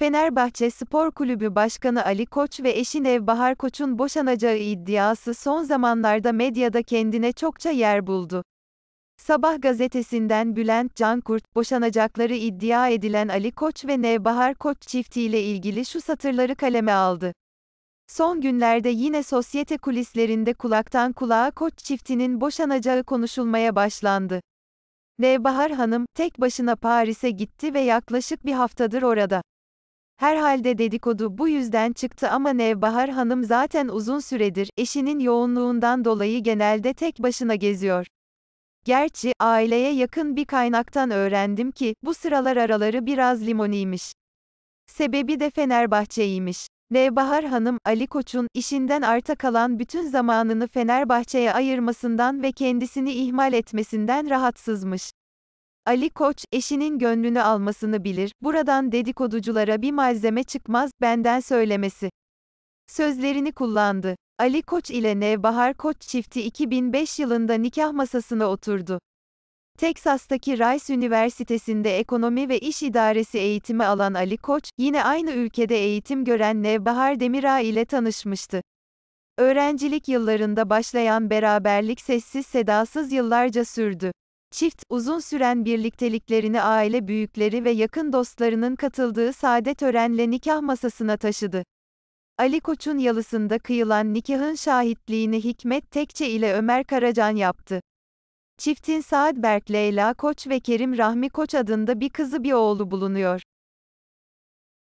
Fenerbahçe Spor Kulübü Başkanı Ali Koç ve eşi Nevbahar Koç'un boşanacağı iddiası son zamanlarda medyada kendine çokça yer buldu. Sabah gazetesinden Bülent Cankurt, boşanacakları iddia edilen Ali Koç ve Nevbahar Koç çiftiyle ilgili şu satırları kaleme aldı. Son günlerde yine sosyete kulislerinde kulaktan kulağa Koç çiftinin boşanacağı konuşulmaya başlandı. Nevbahar Hanım, tek başına Paris'e gitti ve yaklaşık bir haftadır orada. Herhalde dedikodu bu yüzden çıktı ama Nevbahar Hanım zaten uzun süredir eşinin yoğunluğundan dolayı genelde tek başına geziyor. Gerçi aileye yakın bir kaynaktan öğrendim ki bu sıralar araları biraz limoniymiş. Sebebi de Fenerbahçe'ymiş. Nevbahar Hanım, Ali Koç'un işinden arta kalan bütün zamanını Fenerbahçe'ye ayırmasından ve kendisini ihmal etmesinden rahatsızmış. Ali Koç, eşinin gönlünü almasını bilir, buradan dedikoduculara bir malzeme çıkmaz, benden söylemesi. Sözlerini kullandı. Ali Koç ile Nevbahar Koç çifti 2005 yılında nikah masasına oturdu. Teksas'taki Rice Üniversitesi'nde ekonomi ve iş idaresi eğitimi alan Ali Koç, yine aynı ülkede eğitim gören Nevbahar Demirağ ile tanışmıştı. Öğrencilik yıllarında başlayan beraberlik sessiz sedasız yıllarca sürdü. Çift, uzun süren birlikteliklerini aile büyükleri ve yakın dostlarının katıldığı sade törenle nikah masasına taşıdı. Ali Koç'un yalısında kıyılan nikahın şahitliğini Hikmet Tekçe ile Ömer Karacan yaptı. Çiftin Saad Berk Leyla Koç ve Kerim Rahmi Koç adında bir kızı bir oğlu bulunuyor.